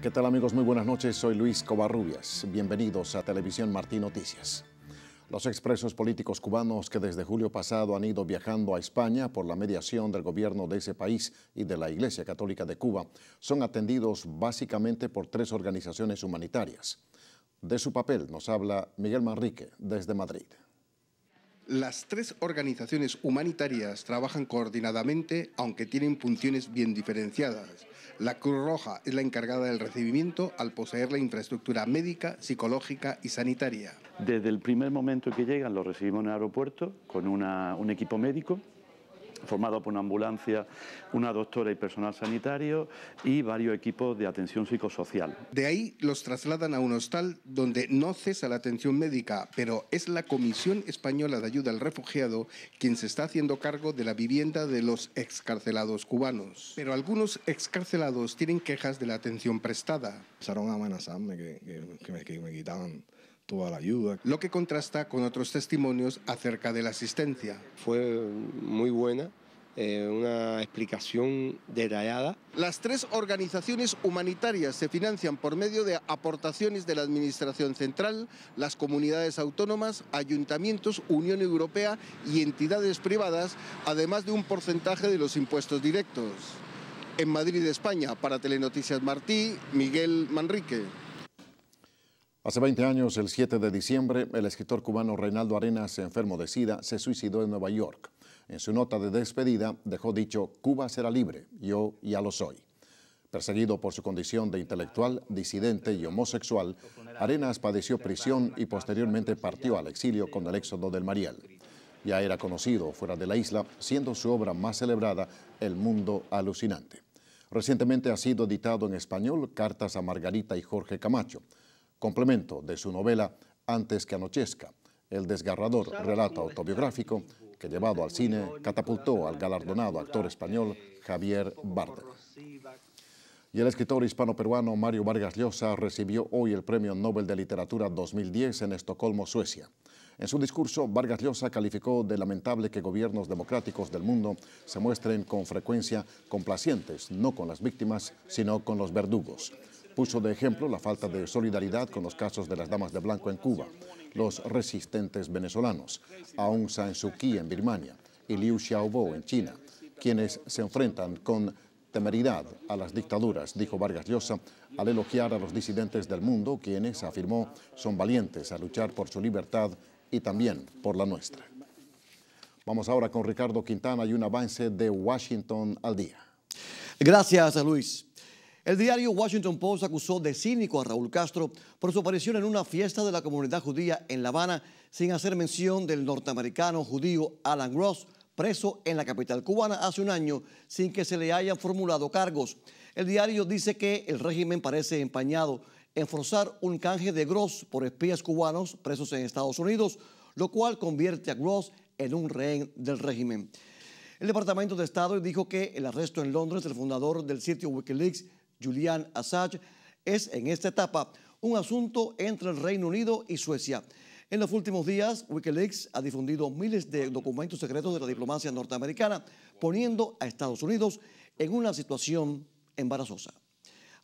¿Qué tal amigos? Muy buenas noches, soy Luis Covarrubias. Bienvenidos a Televisión Martín Noticias. Los expresos políticos cubanos que desde julio pasado han ido viajando a España por la mediación del gobierno de ese país y de la Iglesia Católica de Cuba son atendidos básicamente por tres organizaciones humanitarias. De su papel nos habla Miguel Manrique desde Madrid. Las tres organizaciones humanitarias trabajan coordinadamente, aunque tienen funciones bien diferenciadas. La Cruz Roja es la encargada del recibimiento al poseer la infraestructura médica, psicológica y sanitaria. Desde el primer momento que llegan los recibimos en el aeropuerto con un equipo médico formado por una ambulancia, una doctora y personal sanitario y varios equipos de atención psicosocial. De ahí los trasladan a un hostal donde no cesa la atención médica, pero es la Comisión Española de Ayuda al Refugiado quien se está haciendo cargo de la vivienda de los excarcelados cubanos. Pero algunos excarcelados tienen quejas de la atención prestada. me, que me quitaban lo que contrasta con otros testimonios acerca de la asistencia. Fue muy buena, eh, una explicación detallada. Las tres organizaciones humanitarias se financian por medio de aportaciones de la Administración Central, las comunidades autónomas, ayuntamientos, Unión Europea y entidades privadas, además de un porcentaje de los impuestos directos. En Madrid, España, para Telenoticias Martí, Miguel Manrique. Hace 20 años, el 7 de diciembre, el escritor cubano Reinaldo Arenas, enfermo de SIDA, se suicidó en Nueva York. En su nota de despedida dejó dicho, Cuba será libre, yo ya lo soy. Perseguido por su condición de intelectual, disidente y homosexual, Arenas padeció prisión y posteriormente partió al exilio con el éxodo del Mariel. Ya era conocido fuera de la isla, siendo su obra más celebrada, El Mundo Alucinante. Recientemente ha sido editado en español Cartas a Margarita y Jorge Camacho complemento de su novela Antes que anochezca, el desgarrador relato pues. autobiográfico que llevado al cine catapultó al galardonado actor español Javier Bardem. Y el escritor hispano-peruano Mario Vargas Llosa recibió hoy el Premio Nobel de Literatura 2010 en Estocolmo, Suecia. En su discurso, Vargas Llosa calificó de lamentable que gobiernos democráticos del mundo se muestren con frecuencia complacientes, no con las víctimas, sino con los verdugos. Puso de ejemplo la falta de solidaridad con los casos de las damas de blanco en Cuba, los resistentes venezolanos, Aung San Suu Kyi en Birmania y Liu Xiaobo en China, quienes se enfrentan con temeridad a las dictaduras, dijo Vargas Llosa, al elogiar a los disidentes del mundo, quienes, afirmó, son valientes a luchar por su libertad y también por la nuestra. Vamos ahora con Ricardo Quintana y un avance de Washington al día. Gracias, Luis. El diario Washington Post acusó de cínico a Raúl Castro por su aparición en una fiesta de la comunidad judía en La Habana sin hacer mención del norteamericano judío Alan Gross, preso en la capital cubana hace un año sin que se le hayan formulado cargos. El diario dice que el régimen parece empañado en forzar un canje de Gross por espías cubanos presos en Estados Unidos, lo cual convierte a Gross en un rehén del régimen. El Departamento de Estado dijo que el arresto en Londres del fundador del sitio Wikileaks Julian Assange es en esta etapa un asunto entre el Reino Unido y Suecia. En los últimos días, Wikileaks ha difundido miles de documentos secretos de la diplomacia norteamericana, poniendo a Estados Unidos en una situación embarazosa.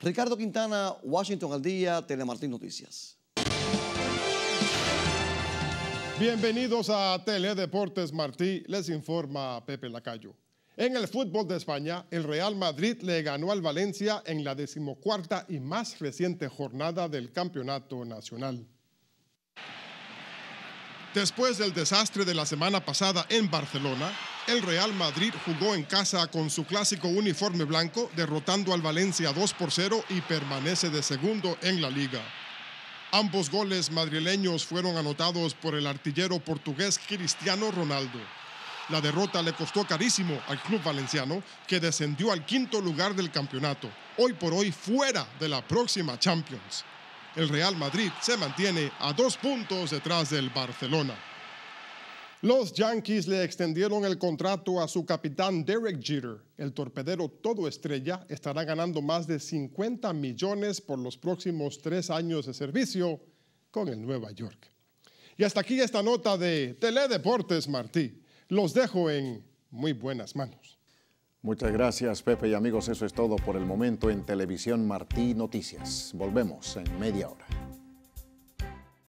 Ricardo Quintana, Washington al día, Telemartín Noticias. Bienvenidos a Teledeportes Martí, les informa Pepe Lacayo. En el fútbol de España, el Real Madrid le ganó al Valencia en la decimocuarta y más reciente jornada del Campeonato Nacional. Después del desastre de la semana pasada en Barcelona, el Real Madrid jugó en casa con su clásico uniforme blanco, derrotando al Valencia 2 por 0 y permanece de segundo en la liga. Ambos goles madrileños fueron anotados por el artillero portugués Cristiano Ronaldo. La derrota le costó carísimo al club valenciano, que descendió al quinto lugar del campeonato, hoy por hoy fuera de la próxima Champions. El Real Madrid se mantiene a dos puntos detrás del Barcelona. Los Yankees le extendieron el contrato a su capitán Derek Jeter. El torpedero todo estrella estará ganando más de 50 millones por los próximos tres años de servicio con el Nueva York. Y hasta aquí esta nota de Teledeportes Martí los dejo en muy buenas manos. Muchas gracias, Pepe y amigos. Eso es todo por el momento en Televisión Martí Noticias. Volvemos en media hora.